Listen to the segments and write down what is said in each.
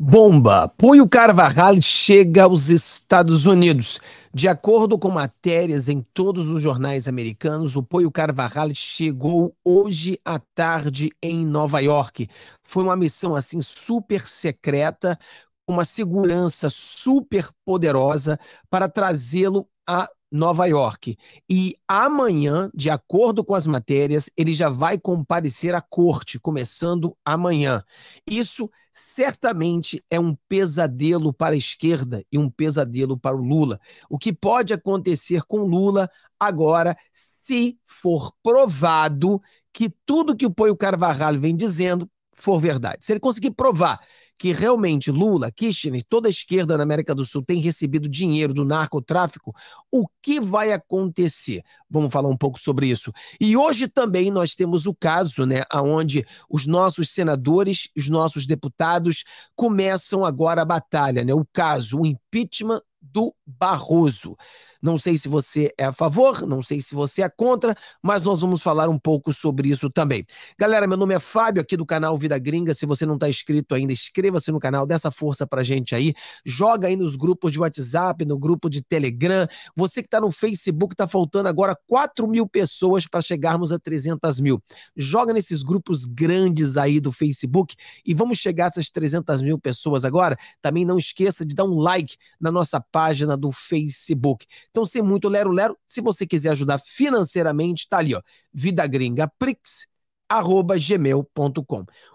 Bomba! Punho Carvajal chega aos Estados Unidos. De acordo com matérias em todos os jornais americanos, o Poio Carvajal chegou hoje à tarde em Nova York. Foi uma missão assim super secreta, uma segurança super poderosa para trazê-lo a Nova York. E amanhã, de acordo com as matérias, ele já vai comparecer à corte, começando amanhã. Isso certamente é um pesadelo para a esquerda e um pesadelo para o Lula. O que pode acontecer com Lula agora, se for provado que tudo que o Poio Carvajal vem dizendo for verdade. Se ele conseguir provar que realmente Lula, Kirchner, toda a esquerda na América do Sul tem recebido dinheiro do narcotráfico, o que vai acontecer? Vamos falar um pouco sobre isso. E hoje também nós temos o caso, né, aonde os nossos senadores, os nossos deputados começam agora a batalha, né? O caso, o impeachment do Barroso. Não sei se você é a favor, não sei se você é contra, mas nós vamos falar um pouco sobre isso também. Galera, meu nome é Fábio, aqui do canal Vida Gringa. Se você não está inscrito ainda, inscreva-se no canal, dê essa força pra gente aí. Joga aí nos grupos de WhatsApp, no grupo de Telegram. Você que está no Facebook, está faltando agora 4 mil pessoas para chegarmos a 300 mil. Joga nesses grupos grandes aí do Facebook e vamos chegar a essas 300 mil pessoas agora. Também não esqueça de dar um like na nossa página página do Facebook. Então, sem muito lero-lero, se você quiser ajudar financeiramente, tá ali, ó, vidagringaprix,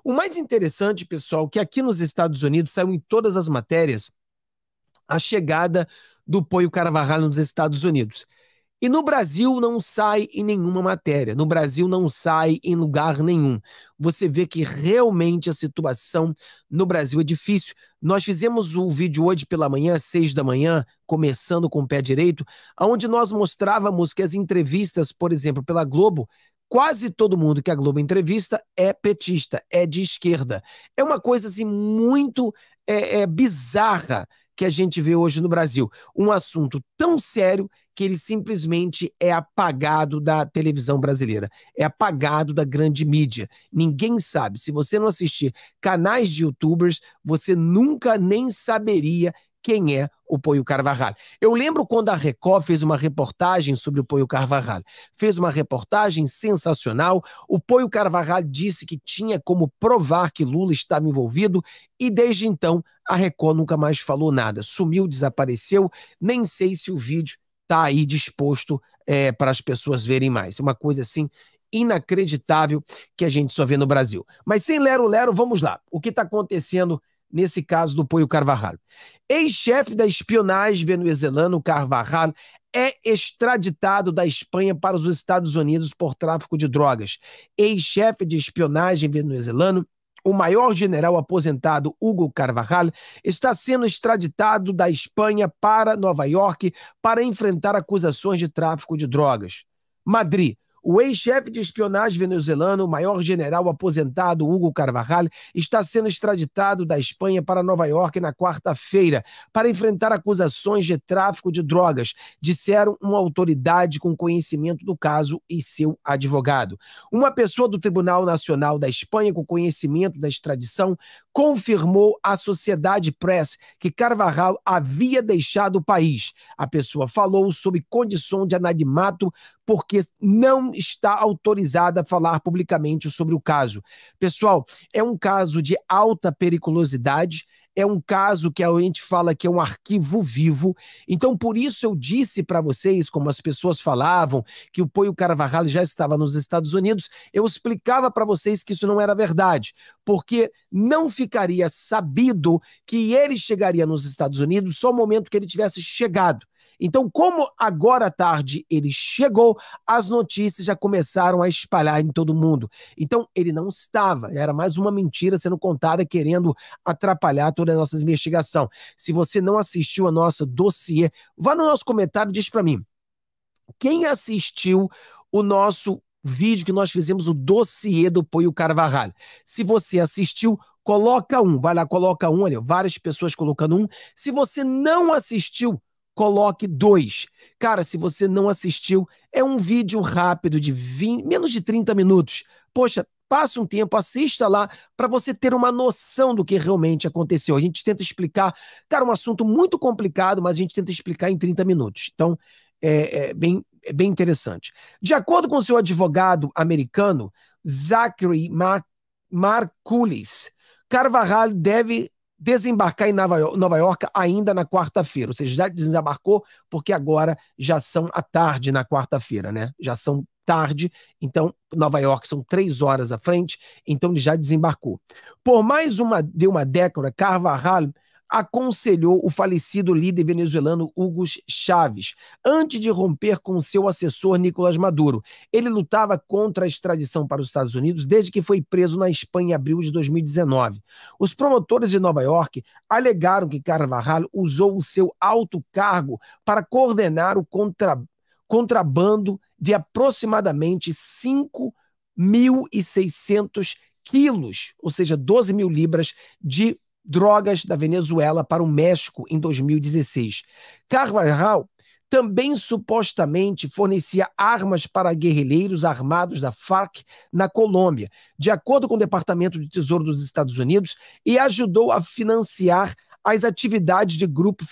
O mais interessante, pessoal, que aqui nos Estados Unidos saiu em todas as matérias a chegada do Poio Carvajal nos Estados Unidos. E no Brasil não sai em nenhuma matéria, no Brasil não sai em lugar nenhum. Você vê que realmente a situação no Brasil é difícil. Nós fizemos o um vídeo hoje pela manhã, seis da manhã, começando com o pé direito, onde nós mostrávamos que as entrevistas, por exemplo, pela Globo, quase todo mundo que a Globo entrevista é petista, é de esquerda. É uma coisa assim muito é, é, bizarra que a gente vê hoje no Brasil. Um assunto tão sério que ele simplesmente é apagado da televisão brasileira, é apagado da grande mídia. Ninguém sabe. Se você não assistir canais de youtubers, você nunca nem saberia quem é o Poio Carvajal. Eu lembro quando a Record fez uma reportagem sobre o Poio Carvajal. Fez uma reportagem sensacional. O Poio Carvajal disse que tinha como provar que Lula estava envolvido e desde então a Record nunca mais falou nada. Sumiu, desapareceu. Nem sei se o vídeo está aí disposto é, para as pessoas verem mais. É uma coisa assim inacreditável que a gente só vê no Brasil. Mas sem lero-lero, vamos lá. O que está acontecendo nesse caso do Poio Carvajal. Ex-chefe da espionagem venezuelano Carvajal é extraditado da Espanha para os Estados Unidos por tráfico de drogas. Ex-chefe de espionagem venezuelano o maior general aposentado Hugo Carvajal está sendo extraditado da Espanha para Nova York para enfrentar acusações de tráfico de drogas. Madrid, o ex-chefe de espionagem venezuelano, o maior general aposentado Hugo Carvajal, está sendo extraditado da Espanha para Nova York na quarta-feira para enfrentar acusações de tráfico de drogas, disseram uma autoridade com conhecimento do caso e seu advogado. Uma pessoa do Tribunal Nacional da Espanha com conhecimento da extradição confirmou à Sociedade Press que Carvajal havia deixado o país. A pessoa falou sob condição de anonimato porque não está autorizada a falar publicamente sobre o caso. Pessoal, é um caso de alta periculosidade é um caso que a gente fala que é um arquivo vivo. Então, por isso eu disse para vocês, como as pessoas falavam, que o Poio Carvajal já estava nos Estados Unidos, eu explicava para vocês que isso não era verdade, porque não ficaria sabido que ele chegaria nos Estados Unidos só no momento que ele tivesse chegado. Então, como agora à tarde ele chegou, as notícias já começaram a espalhar em todo mundo. Então, ele não estava, era mais uma mentira sendo contada querendo atrapalhar toda a nossa investigação. Se você não assistiu a nossa dossiê, vá no nosso comentário e diz para mim. Quem assistiu o nosso vídeo que nós fizemos o dossiê do Poio Carvajal. Se você assistiu, coloca um, vai lá, coloca um, várias pessoas colocando um. Se você não assistiu, coloque dois. Cara, se você não assistiu, é um vídeo rápido de 20, menos de 30 minutos. Poxa, passe um tempo, assista lá para você ter uma noção do que realmente aconteceu. A gente tenta explicar, cara, um assunto muito complicado, mas a gente tenta explicar em 30 minutos. Então, é, é bem, é bem interessante. De acordo com o seu advogado americano, Zachary Mar Marculis, Carvajal deve desembarcar em Nova, Nova York ainda na quarta-feira. Ou seja, já desembarcou, porque agora já são à tarde na quarta-feira, né? Já são tarde, então Nova York são três horas à frente, então ele já desembarcou. Por mais uma de uma década, Carvajal aconselhou o falecido líder venezuelano Hugo Chávez, antes de romper com seu assessor Nicolás Maduro. Ele lutava contra a extradição para os Estados Unidos desde que foi preso na Espanha em abril de 2019. Os promotores de Nova York alegaram que Carvajal usou o seu alto cargo para coordenar o contra... contrabando de aproximadamente 5.600 quilos, ou seja, 12 mil libras de drogas da Venezuela para o México em 2016. Carvajal também supostamente fornecia armas para guerrilheiros armados da FARC na Colômbia, de acordo com o Departamento de Tesouro dos Estados Unidos, e ajudou a financiar as atividades de grupo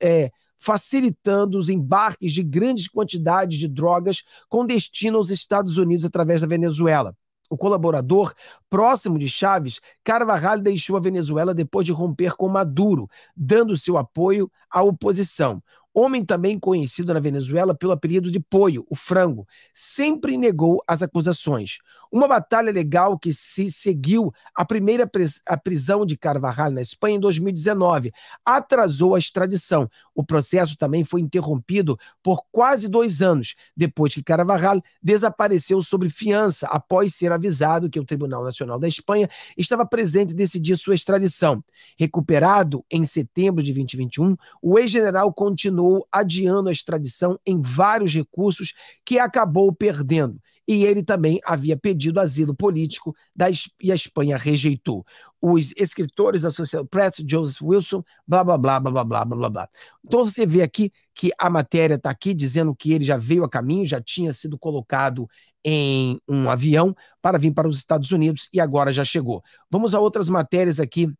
é, facilitando os embarques de grandes quantidades de drogas com destino aos Estados Unidos através da Venezuela o colaborador próximo de Chaves, Carvajal deixou a Venezuela depois de romper com Maduro, dando seu apoio à oposição homem também conhecido na Venezuela pelo apelido de Poio, o frango, sempre negou as acusações. Uma batalha legal que se seguiu à primeira a prisão de Carvajal na Espanha em 2019 atrasou a extradição. O processo também foi interrompido por quase dois anos, depois que Carvajal desapareceu sobre fiança após ser avisado que o Tribunal Nacional da Espanha estava presente decidir sua extradição. Recuperado em setembro de 2021, o ex-general continuou continuou adiando a extradição em vários recursos que acabou perdendo. E ele também havia pedido asilo político da, e a Espanha rejeitou. Os escritores da Social Press, Joseph Wilson, blá, blá, blá, blá, blá, blá, blá, blá. Então você vê aqui que a matéria está aqui dizendo que ele já veio a caminho, já tinha sido colocado em um avião para vir para os Estados Unidos e agora já chegou. Vamos a outras matérias aqui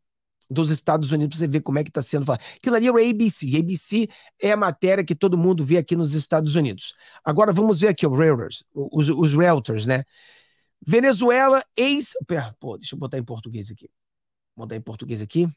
dos Estados Unidos, para você ver como é que está sendo falado. Aquilo ali é o ABC. ABC é a matéria que todo mundo vê aqui nos Estados Unidos. Agora vamos ver aqui o Railers, os, os Realtors, né? Venezuela, ex. Pô, deixa eu botar em português aqui. Vou botar em português aqui.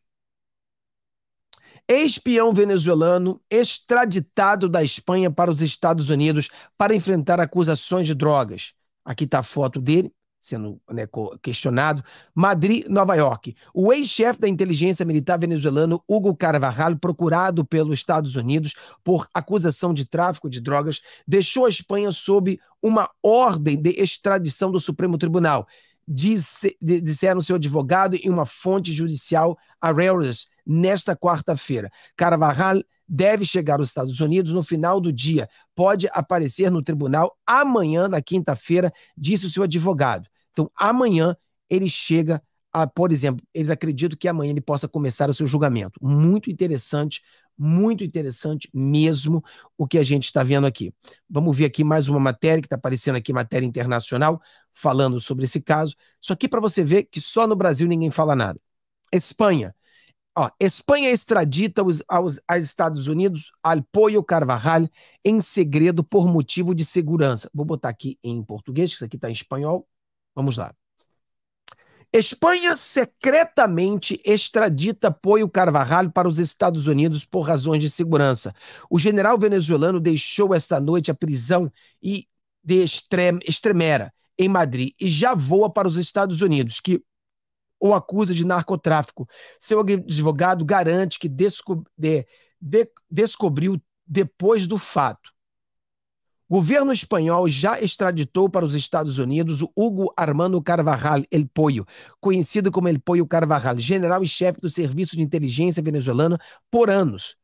ex pião venezuelano extraditado da Espanha para os Estados Unidos para enfrentar acusações de drogas. Aqui está a foto dele sendo né, questionado. Madrid, Nova York. O ex-chefe da inteligência militar venezuelano, Hugo Carvajal, procurado pelos Estados Unidos por acusação de tráfico de drogas, deixou a Espanha sob uma ordem de extradição do Supremo Tribunal. Disse, disseram seu advogado e uma fonte judicial a Reuters nesta quarta-feira. Carvajal deve chegar aos Estados Unidos no final do dia. Pode aparecer no tribunal amanhã, na quinta-feira, disse o seu advogado. Então, amanhã ele chega a, por exemplo, eles acreditam que amanhã ele possa começar o seu julgamento. Muito interessante, muito interessante mesmo o que a gente está vendo aqui. Vamos ver aqui mais uma matéria que está aparecendo aqui, matéria internacional, falando sobre esse caso. Isso aqui para você ver que só no Brasil ninguém fala nada. Espanha. Ó, Espanha extradita aos, aos, aos Estados Unidos Alpoio Carvajal em segredo por motivo de segurança. Vou botar aqui em português, que isso aqui está em espanhol. Vamos lá. Espanha secretamente extradita Poio Carvajal para os Estados Unidos por razões de segurança. O general venezuelano deixou esta noite a prisão e de Extremera, em Madrid, e já voa para os Estados Unidos, que o acusa de narcotráfico. Seu advogado garante que de de descobriu depois do fato. Governo espanhol já extraditou para os Estados Unidos o Hugo Armando Carvajal El Poio, conhecido como El Poio Carvajal, general e chefe do Serviço de Inteligência venezuelano por anos.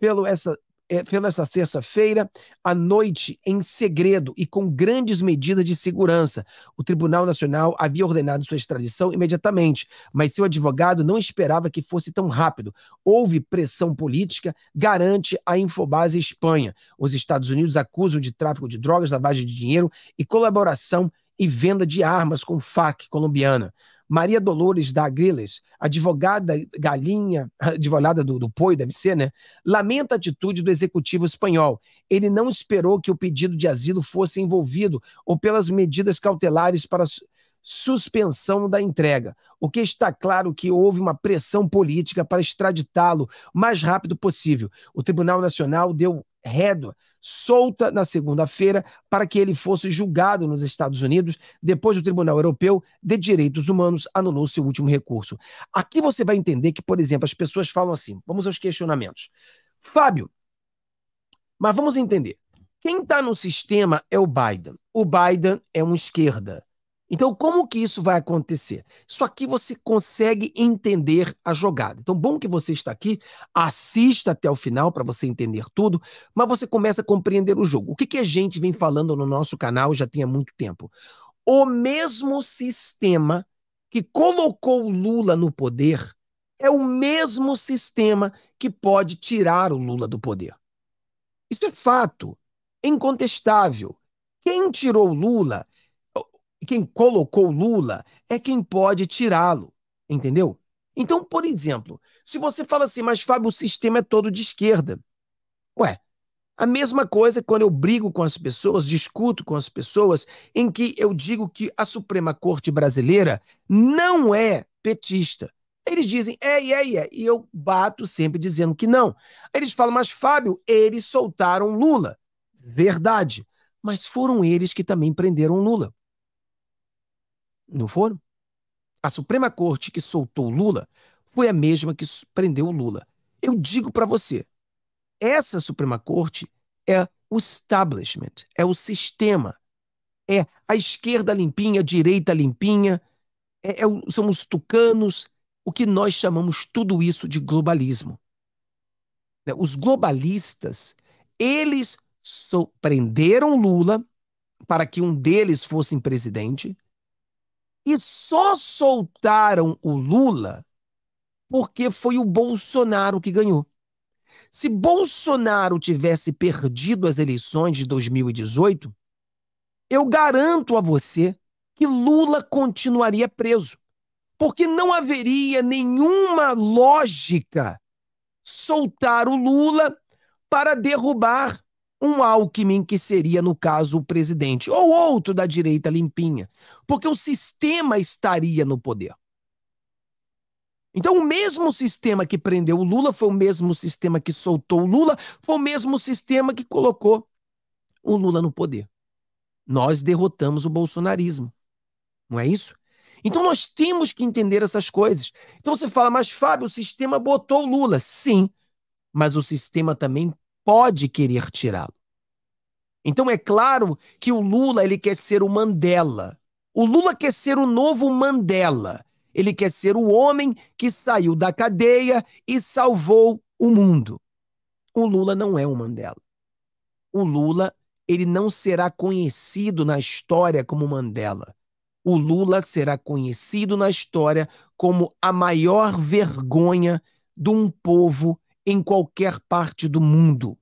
Pelo essa é, pela essa terça-feira, à noite, em segredo e com grandes medidas de segurança. O Tribunal Nacional havia ordenado sua extradição imediatamente, mas seu advogado não esperava que fosse tão rápido. Houve pressão política, garante a Infobase Espanha. Os Estados Unidos acusam de tráfico de drogas, lavagem de dinheiro e colaboração e venda de armas com FARC colombiana. Maria Dolores da Agriles, advogada galinha, advogada do, do Poi, deve ser, né? Lamenta a atitude do executivo espanhol. Ele não esperou que o pedido de asilo fosse envolvido ou pelas medidas cautelares para suspensão da entrega, o que está claro que houve uma pressão política para extraditá-lo o mais rápido possível. O Tribunal Nacional deu Redor, solta na segunda-feira para que ele fosse julgado nos Estados Unidos, depois do Tribunal Europeu de Direitos Humanos anulou seu último recurso. Aqui você vai entender que, por exemplo, as pessoas falam assim: vamos aos questionamentos. Fábio, mas vamos entender. Quem está no sistema é o Biden. O Biden é um esquerda. Então, como que isso vai acontecer? Isso aqui você consegue entender a jogada. Então, bom que você está aqui, assista até o final para você entender tudo, mas você começa a compreender o jogo. O que, que a gente vem falando no nosso canal já tem há muito tempo? O mesmo sistema que colocou Lula no poder é o mesmo sistema que pode tirar o Lula do poder. Isso é fato, é incontestável. Quem tirou Lula quem colocou Lula é quem pode tirá-lo, entendeu? Então, por exemplo, se você fala assim, mas Fábio, o sistema é todo de esquerda. Ué, a mesma coisa quando eu brigo com as pessoas, discuto com as pessoas, em que eu digo que a Suprema Corte brasileira não é petista. Eles dizem, é, é, é, e eu bato sempre dizendo que não. Eles falam, mas Fábio, eles soltaram Lula. Verdade. Mas foram eles que também prenderam Lula. Não foram? A Suprema Corte que soltou Lula foi a mesma que prendeu Lula. Eu digo para você, essa Suprema Corte é o establishment, é o sistema, é a esquerda limpinha, a direita limpinha, é, é são os tucanos, o que nós chamamos tudo isso de globalismo. Né, os globalistas, eles prenderam Lula para que um deles fosse presidente, e só soltaram o Lula porque foi o Bolsonaro que ganhou. Se Bolsonaro tivesse perdido as eleições de 2018, eu garanto a você que Lula continuaria preso, porque não haveria nenhuma lógica soltar o Lula para derrubar um Alckmin que seria, no caso, o presidente, ou outro da direita limpinha, porque o sistema estaria no poder. Então, o mesmo sistema que prendeu o Lula foi o mesmo sistema que soltou o Lula, foi o mesmo sistema que colocou o Lula no poder. Nós derrotamos o bolsonarismo. Não é isso? Então, nós temos que entender essas coisas. Então, você fala, mas Fábio, o sistema botou o Lula. Sim, mas o sistema também pode querer tirá-lo. Então é claro que o Lula ele quer ser o Mandela. O Lula quer ser o novo Mandela. Ele quer ser o homem que saiu da cadeia e salvou o mundo. O Lula não é o Mandela. O Lula ele não será conhecido na história como Mandela. O Lula será conhecido na história como a maior vergonha de um povo em qualquer parte do mundo.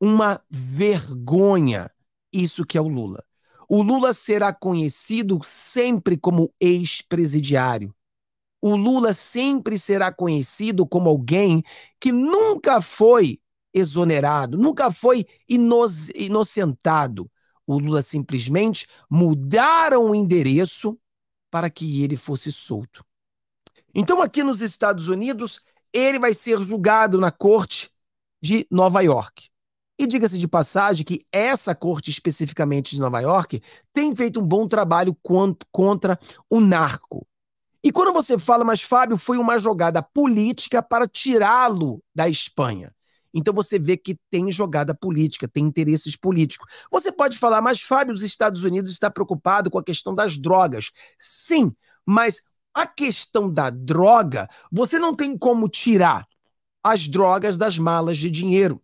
Uma vergonha, isso que é o Lula. O Lula será conhecido sempre como ex-presidiário. O Lula sempre será conhecido como alguém que nunca foi exonerado, nunca foi ino inocentado. O Lula simplesmente mudaram o endereço para que ele fosse solto. Então, aqui nos Estados Unidos, ele vai ser julgado na corte de Nova York. E diga-se de passagem que essa corte especificamente de Nova York tem feito um bom trabalho contra o narco. E quando você fala, mas Fábio, foi uma jogada política para tirá-lo da Espanha. Então você vê que tem jogada política, tem interesses políticos. Você pode falar, mas Fábio, os Estados Unidos está preocupado com a questão das drogas. Sim, mas a questão da droga, você não tem como tirar as drogas das malas de dinheiro.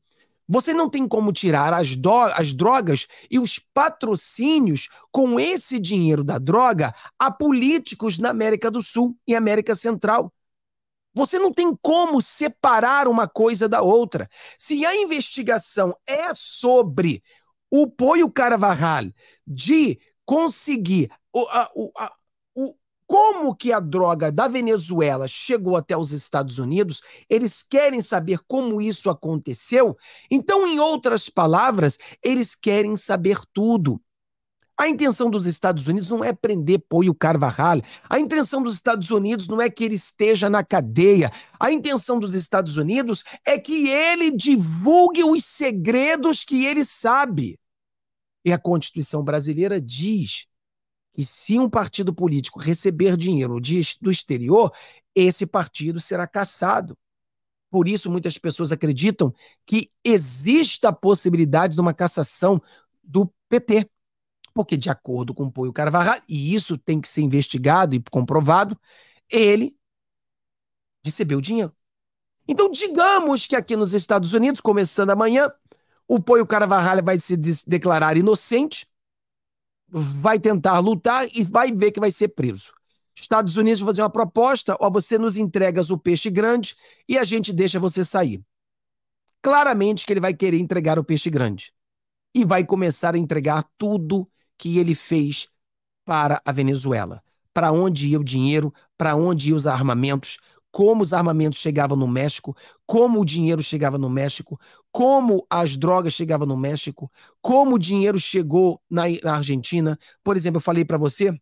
Você não tem como tirar as, as, drogas e os patrocínios com esse dinheiro da droga a políticos na América do Sul e América Central. Você não tem como separar uma coisa da outra. Se a investigação é sobre o Poio Carvajal de conseguir o, a, o, a, como que a droga da Venezuela chegou até os Estados Unidos, eles querem saber como isso aconteceu. Então, em outras palavras, eles querem saber tudo. A intenção dos Estados Unidos não é prender Poio Carvajal. A intenção dos Estados Unidos não é que ele esteja na cadeia. A intenção dos Estados Unidos é que ele divulgue os segredos que ele sabe. E a Constituição brasileira diz que se um partido político receber dinheiro de, do exterior, esse partido será cassado. Por isso, muitas pessoas acreditam que exista a possibilidade de uma cassação do PT. Porque, de acordo com o Poio Carvajal, e isso tem que ser investigado e comprovado, ele recebeu dinheiro. Então, digamos que aqui nos Estados Unidos, começando amanhã, o Poio Carvajal vai se declarar inocente vai tentar lutar e vai ver que vai ser preso. Estados Unidos vai fazer uma proposta, ó, você nos entrega o peixe grande e a gente deixa você sair. Claramente que ele vai querer entregar o peixe grande. E vai começar a entregar tudo que ele fez para a Venezuela. Para onde ia o dinheiro, para onde iam os armamentos, como os armamentos chegavam no México, como o dinheiro chegava no México, como as drogas chegavam no México, como o dinheiro chegou na, Argentina. Por exemplo, eu falei para você,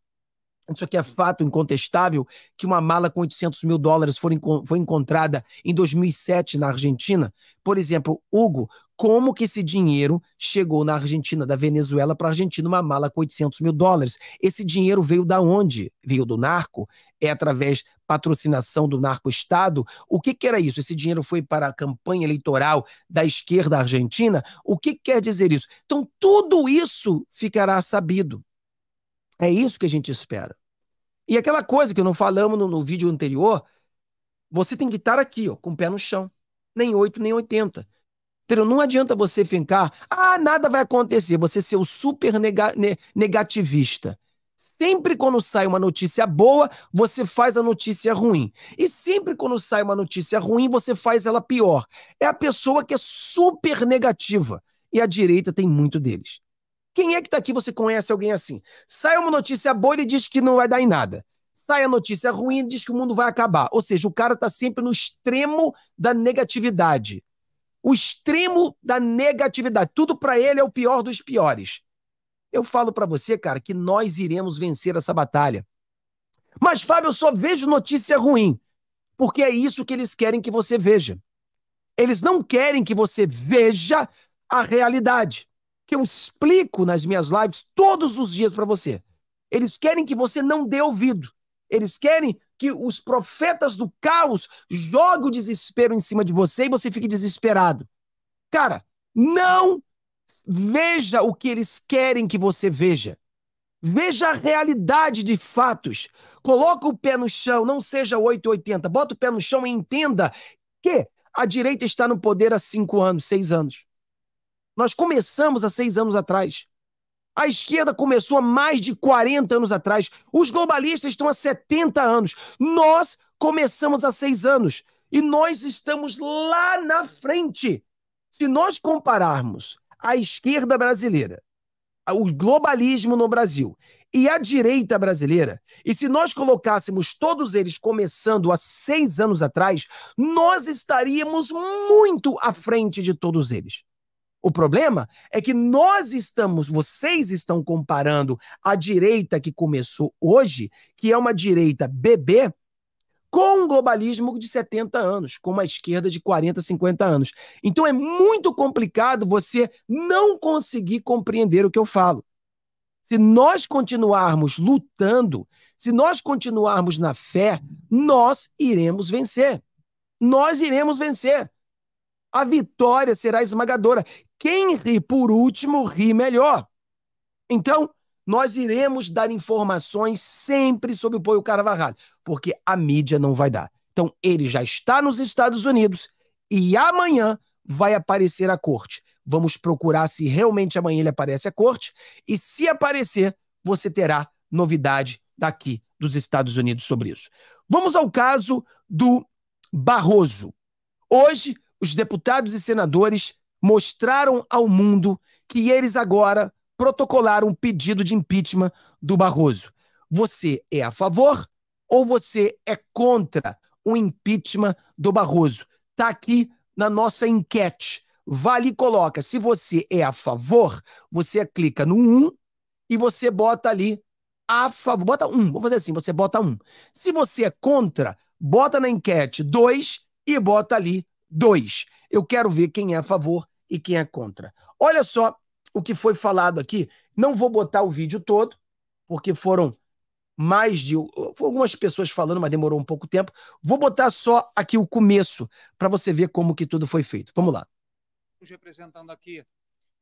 isso aqui é fato incontestável, que uma mala com 800 mil dólares foi, foi encontrada em 2007 na Argentina. Por exemplo, Hugo, como que esse dinheiro chegou na Argentina, da Venezuela para a Argentina, uma mala com 800 mil dólares. Esse dinheiro veio da onde? Veio do narco? É através patrocinação do narco-estado? O que, que era isso? Esse dinheiro foi para a campanha eleitoral da esquerda argentina? O que, que quer dizer isso? Então, tudo isso ficará sabido. É isso que a gente espera. E aquela coisa que não falamos no, no vídeo anterior, você tem que estar aqui, ó, com o pé no chão. Nem 8, nem 80 Entendeu? Não adianta você ficar, ah, nada vai acontecer, você ser o super nega negativista. Sempre quando sai uma notícia boa, você faz a notícia ruim. E sempre quando sai uma notícia ruim, você faz ela pior. É a pessoa que é super negativa. E a direita tem muito deles. Quem é que está aqui você conhece alguém assim? Sai uma notícia boa, ele diz que não vai dar em nada. Sai a notícia ruim, ele diz que o mundo vai acabar. Ou seja, o cara está sempre no extremo da negatividade o extremo da negatividade. Tudo para ele é o pior dos piores. Eu falo para você, cara, que nós iremos vencer essa batalha. Mas, Fábio, eu só vejo notícia ruim, porque é isso que eles querem que você veja. Eles não querem que você veja a realidade, que eu explico nas minhas lives todos os dias para você. Eles querem que você não dê ouvido. Eles querem que os profetas do caos jogam o desespero em cima de você e você fique desesperado. Cara, não veja o que eles querem que você veja. Veja a realidade de fatos. Coloca o pé no chão, não seja 880. Bota o pé no chão e entenda que a direita está no poder há cinco anos, seis anos. Nós começamos há seis anos atrás. A esquerda começou há mais de 40 anos atrás. Os globalistas estão há 70 anos. Nós começamos há seis anos. E nós estamos lá na frente. Se nós compararmos a esquerda brasileira, o globalismo no Brasil e a direita brasileira, e se nós colocássemos todos eles começando há seis anos atrás, nós estaríamos muito à frente de todos eles. O problema é que nós estamos, vocês estão comparando a direita que começou hoje, que é uma direita bebê, com um globalismo de 70 anos, com uma esquerda de 40, 50 anos. Então é muito complicado você não conseguir compreender o que eu falo. Se nós continuarmos lutando, se nós continuarmos na fé, nós iremos vencer. Nós iremos vencer. A vitória será esmagadora. Quem ri por último ri melhor. Então, nós iremos dar informações sempre sobre o Poio Carvalho, porque a mídia não vai dar. Então, ele já está nos Estados Unidos e amanhã vai aparecer a corte. Vamos procurar se realmente amanhã ele aparece à corte e se aparecer, você terá novidade daqui dos Estados Unidos sobre isso. Vamos ao caso do Barroso. Hoje, os deputados e senadores mostraram ao mundo que eles agora protocolaram um pedido de impeachment do Barroso. Você é a favor ou você é contra o impeachment do Barroso? Está aqui na nossa enquete. Vale e coloca. Se você é a favor, você clica no 1 e você bota ali a favor. Bota 1. Vou fazer assim: você bota 1. Se você é contra, bota na enquete 2 e bota ali 2. Eu quero ver quem é a favor e quem é contra. Olha só o que foi falado aqui. Não vou botar o vídeo todo, porque foram mais de algumas pessoas falando, mas demorou um pouco tempo. Vou botar só aqui o começo para você ver como que tudo foi feito. Vamos lá. Representando aqui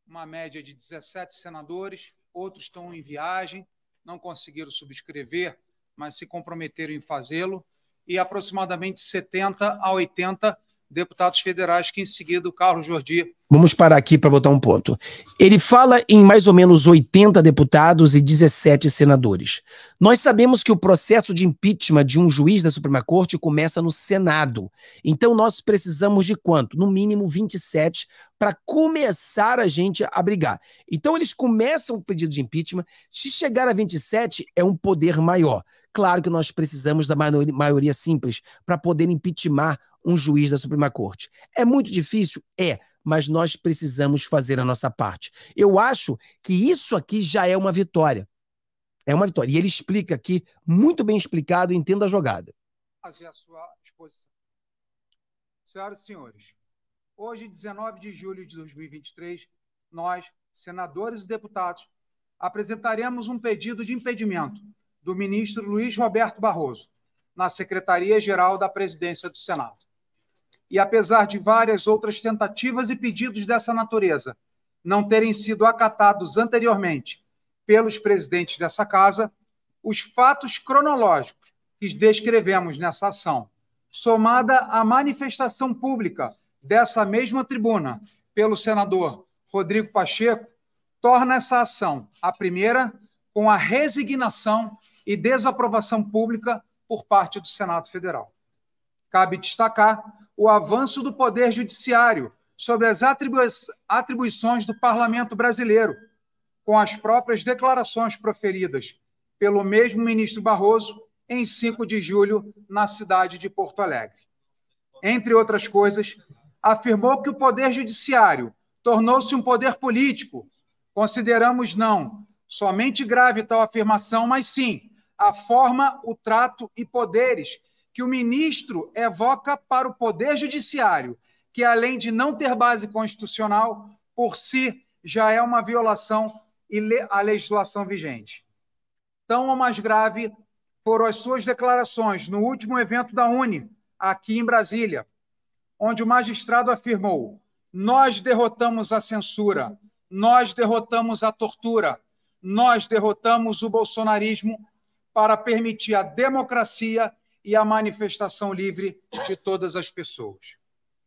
uma média de 17 senadores, outros estão em viagem, não conseguiram subscrever, mas se comprometeram em fazê-lo, e aproximadamente 70 a 80 deputados federais, que em seguida o Carlos Jordi. Vamos parar aqui para botar um ponto. Ele fala em mais ou menos 80 deputados e 17 senadores. Nós sabemos que o processo de impeachment de um juiz da Suprema Corte começa no Senado. Então nós precisamos de quanto? No mínimo 27 para começar a gente a brigar. Então eles começam o pedido de impeachment. Se chegar a 27 é um poder maior. Claro que nós precisamos da maioria simples para poder impeachment um juiz da Suprema Corte. É muito difícil? É, mas nós precisamos fazer a nossa parte. Eu acho que isso aqui já é uma vitória. É uma vitória. E ele explica aqui, muito bem explicado, entenda a jogada. Fazer a sua exposição. Senhoras e senhores, hoje, 19 de julho de 2023, nós, senadores e deputados, apresentaremos um pedido de impedimento do ministro Luiz Roberto Barroso na Secretaria-Geral da Presidência do Senado e apesar de várias outras tentativas e pedidos dessa natureza não terem sido acatados anteriormente pelos presidentes dessa casa, os fatos cronológicos que descrevemos nessa ação, somada à manifestação pública dessa mesma tribuna pelo senador Rodrigo Pacheco, torna essa ação a primeira com a resignação e desaprovação pública por parte do Senado Federal. Cabe destacar o avanço do poder judiciário sobre as atribuições do parlamento brasileiro, com as próprias declarações proferidas pelo mesmo ministro Barroso em 5 de julho na cidade de Porto Alegre. Entre outras coisas, afirmou que o poder judiciário tornou-se um poder político. Consideramos não somente grave tal afirmação, mas sim a forma, o trato e poderes que o ministro evoca para o Poder Judiciário, que além de não ter base constitucional, por si já é uma violação à legislação vigente. Tão ou mais grave foram as suas declarações no último evento da Uni, aqui em Brasília, onde o magistrado afirmou: Nós derrotamos a censura, nós derrotamos a tortura, nós derrotamos o bolsonarismo para permitir a democracia e a manifestação livre de todas as pessoas.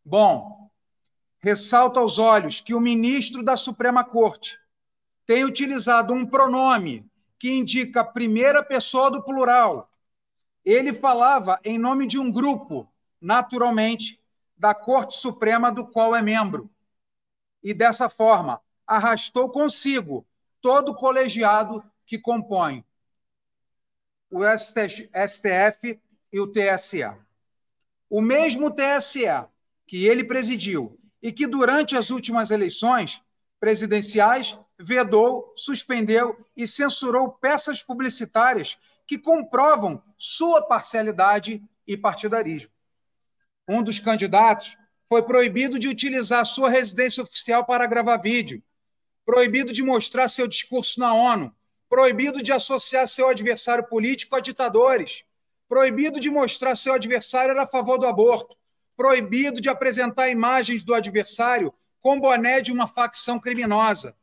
Bom, ressalta aos olhos que o ministro da Suprema Corte tem utilizado um pronome que indica a primeira pessoa do plural. Ele falava em nome de um grupo, naturalmente, da Corte Suprema do qual é membro. E dessa forma, arrastou consigo todo o colegiado que compõe o STF e o TSE. O mesmo TSE que ele presidiu e que durante as últimas eleições presidenciais vedou, suspendeu e censurou peças publicitárias que comprovam sua parcialidade e partidarismo. Um dos candidatos foi proibido de utilizar sua residência oficial para gravar vídeo, proibido de mostrar seu discurso na ONU, proibido de associar seu adversário político a ditadores, Proibido de mostrar seu adversário era a favor do aborto. Proibido de apresentar imagens do adversário com boné de uma facção criminosa.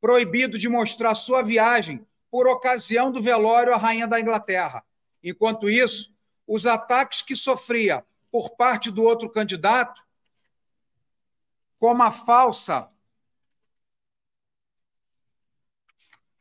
Proibido de mostrar sua viagem por ocasião do velório à rainha da Inglaterra. Enquanto isso, os ataques que sofria por parte do outro candidato, como a falsa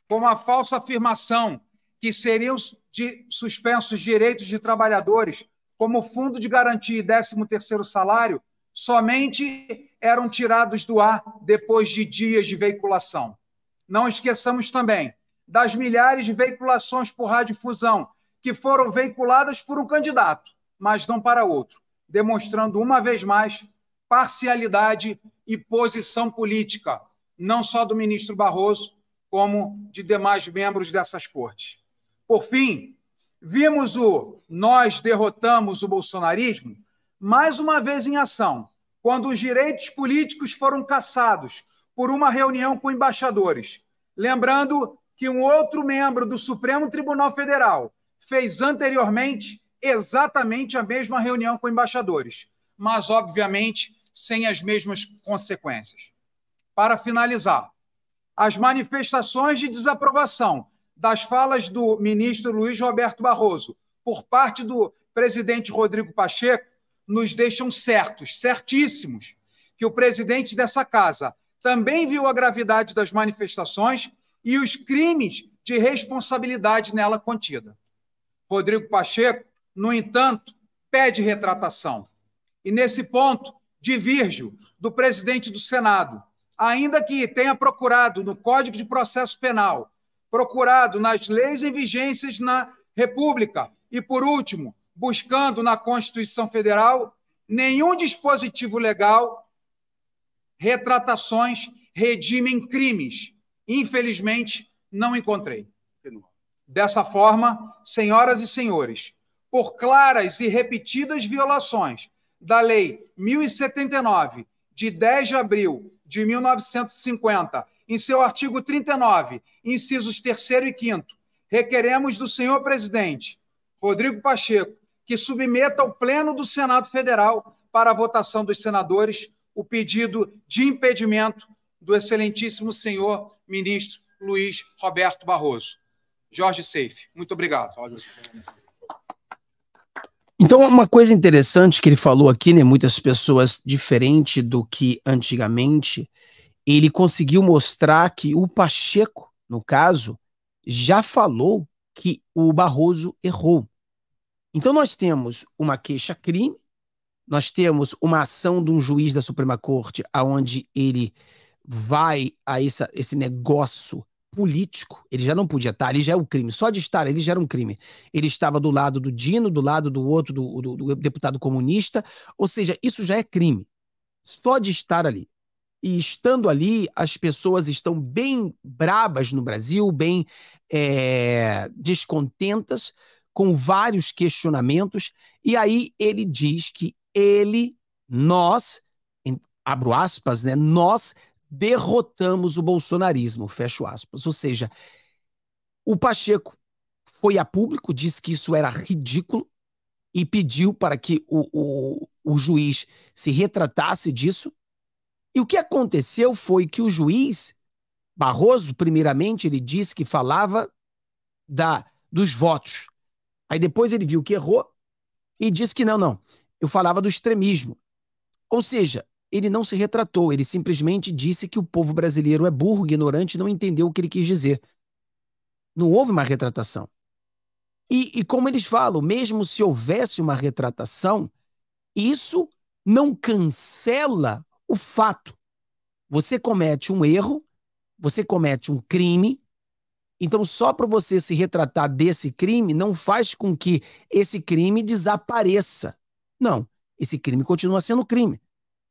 como a falsa afirmação que seriam de suspensos direitos de trabalhadores, como o Fundo de Garantia e 13º Salário, somente eram tirados do ar depois de dias de veiculação. Não esqueçamos também das milhares de veiculações por radiodifusão que foram veiculadas por um candidato, mas não para outro, demonstrando uma vez mais parcialidade e posição política, não só do ministro Barroso, como de demais membros dessas cortes. Por fim, vimos o Nós derrotamos o bolsonarismo mais uma vez em ação, quando os direitos políticos foram caçados por uma reunião com embaixadores. Lembrando que um outro membro do Supremo Tribunal Federal fez anteriormente exatamente a mesma reunião com embaixadores, mas, obviamente, sem as mesmas consequências. Para finalizar, as manifestações de desaprovação das falas do ministro Luiz Roberto Barroso por parte do presidente Rodrigo Pacheco nos deixam certos, certíssimos, que o presidente dessa casa também viu a gravidade das manifestações e os crimes de responsabilidade nela contida. Rodrigo Pacheco, no entanto, pede retratação. E nesse ponto, divirjo do presidente do Senado, ainda que tenha procurado no Código de Processo Penal procurado nas leis e vigências na República. E, por último, buscando na Constituição Federal nenhum dispositivo legal, retratações, redimem crimes. Infelizmente, não encontrei. Dessa forma, senhoras e senhores, por claras e repetidas violações da Lei 1079, de 10 de abril de 1950, em seu artigo 39, incisos 3 e 5, requeremos do senhor presidente Rodrigo Pacheco que submeta ao Pleno do Senado Federal para a votação dos senadores o pedido de impedimento do excelentíssimo senhor ministro Luiz Roberto Barroso. Jorge Seife, muito obrigado. Então, uma coisa interessante que ele falou aqui, né? Muitas pessoas, diferente do que antigamente, ele conseguiu mostrar que o Pacheco, no caso, já falou que o Barroso errou. Então nós temos uma queixa-crime, nós temos uma ação de um juiz da Suprema Corte aonde ele vai a essa, esse negócio político, ele já não podia estar, ele já é um crime, só de estar ele já era um crime. Ele estava do lado do Dino, do lado do outro, do, do, do deputado comunista, ou seja, isso já é crime, só de estar ali. E estando ali, as pessoas estão bem brabas no Brasil, bem é, descontentas, com vários questionamentos. E aí ele diz que ele, nós, abro aspas, né? Nós derrotamos o bolsonarismo, fecho aspas. Ou seja, o Pacheco foi a público, disse que isso era ridículo e pediu para que o, o, o juiz se retratasse disso. E o que aconteceu foi que o juiz Barroso, primeiramente, ele disse que falava da dos votos. Aí depois ele viu que errou e disse que não, não. Eu falava do extremismo. Ou seja, ele não se retratou, ele simplesmente disse que o povo brasileiro é burro, ignorante, não entendeu o que ele quis dizer. Não houve uma retratação. E, e como eles falam, mesmo se houvesse uma retratação, isso não cancela o fato. Você comete um erro, você comete um crime, então só para você se retratar desse crime não faz com que esse crime desapareça. Não, esse crime continua sendo crime.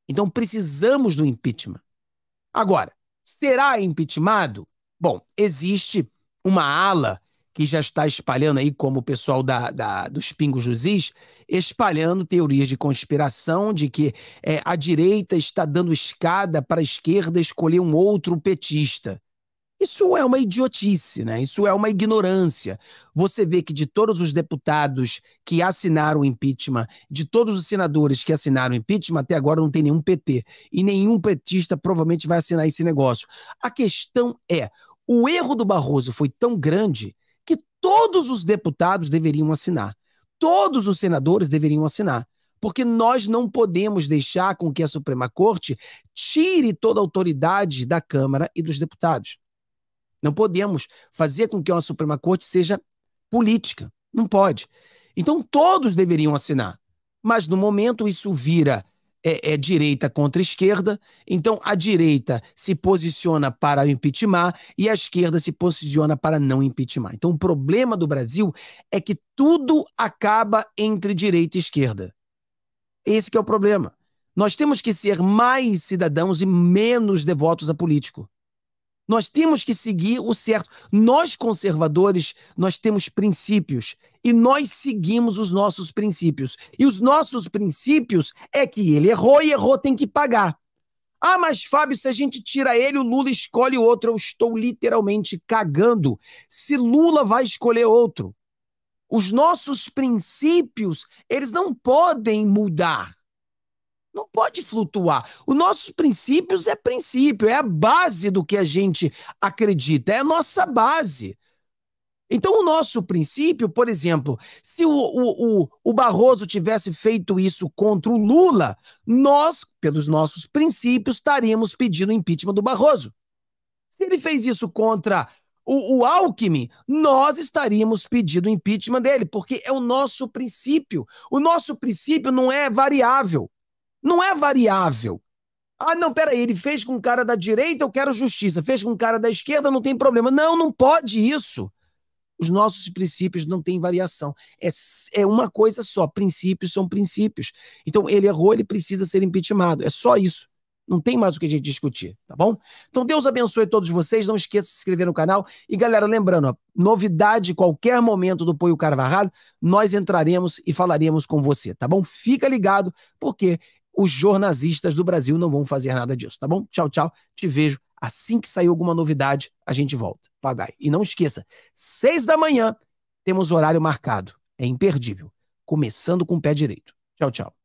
Então precisamos do impeachment. Agora, será impeachmentado? Bom, existe uma ala que já está espalhando aí, como o pessoal da, da dos Pingos Juzis, espalhando teorias de conspiração de que é, a direita está dando escada para a esquerda escolher um outro petista. Isso é uma idiotice, né? Isso é uma ignorância. Você vê que de todos os deputados que assinaram o impeachment, de todos os senadores que assinaram o impeachment, até agora não tem nenhum PT. E nenhum petista provavelmente vai assinar esse negócio. A questão é: o erro do Barroso foi tão grande todos os deputados deveriam assinar, todos os senadores deveriam assinar, porque nós não podemos deixar com que a Suprema Corte tire toda a autoridade da Câmara e dos deputados. Não podemos fazer com que a Suprema Corte seja política. Não pode. Então todos deveriam assinar. Mas no momento isso vira é, é, direita contra esquerda, então a direita se posiciona para impeachment e a esquerda se posiciona para não impeachment. Então o problema do Brasil é que tudo acaba entre direita e esquerda. Esse é o problema. Nós temos que ser mais cidadãos e menos devotos a político. Nós temos que seguir o certo. Nós, conservadores, nós temos princípios e nós seguimos os nossos princípios. E os nossos princípios é que ele errou e errou, tem que pagar. Ah, mas Fábio, se a gente tira ele, o Lula escolhe outro. Eu estou literalmente cagando. Se Lula vai escolher outro. Os nossos princípios, eles não podem mudar. Não pode flutuar. Os nossos princípios é princípio, é a base do que a gente acredita, é a nossa base. Então, o nosso princípio, por exemplo, se o, o, o, o Barroso tivesse feito isso contra o Lula, nós, pelos nossos princípios, estaríamos pedindo impeachment do Barroso. Se ele fez isso contra o, o Alckmin, nós estaríamos pedindo impeachment dele, porque é o nosso princípio. O nosso princípio não é variável. Não é variável. Ah, não, peraí, ele fez com um cara da direita, eu quero justiça. Fez com um cara da esquerda, não tem problema. Não, não pode isso. Os nossos princípios não têm variação. É, é uma coisa só. Princípios são princípios. Então, ele errou, ele precisa ser impeachmentado. É só isso. Não tem mais o que a gente discutir, tá bom? Então, Deus abençoe todos vocês. Não esqueça de se inscrever no canal. E, galera, lembrando, ó, novidade, qualquer momento do Poio Carvajal, nós entraremos e falaremos com você, tá bom? Fica ligado, porque os jornalistas do Brasil não vão fazer nada disso, tá bom? Tchau, tchau. Te vejo assim que sair alguma novidade, a gente volta. pagai. E não esqueça, seis da manhã temos horário marcado. É imperdível. Começando com o pé direito. Tchau, tchau.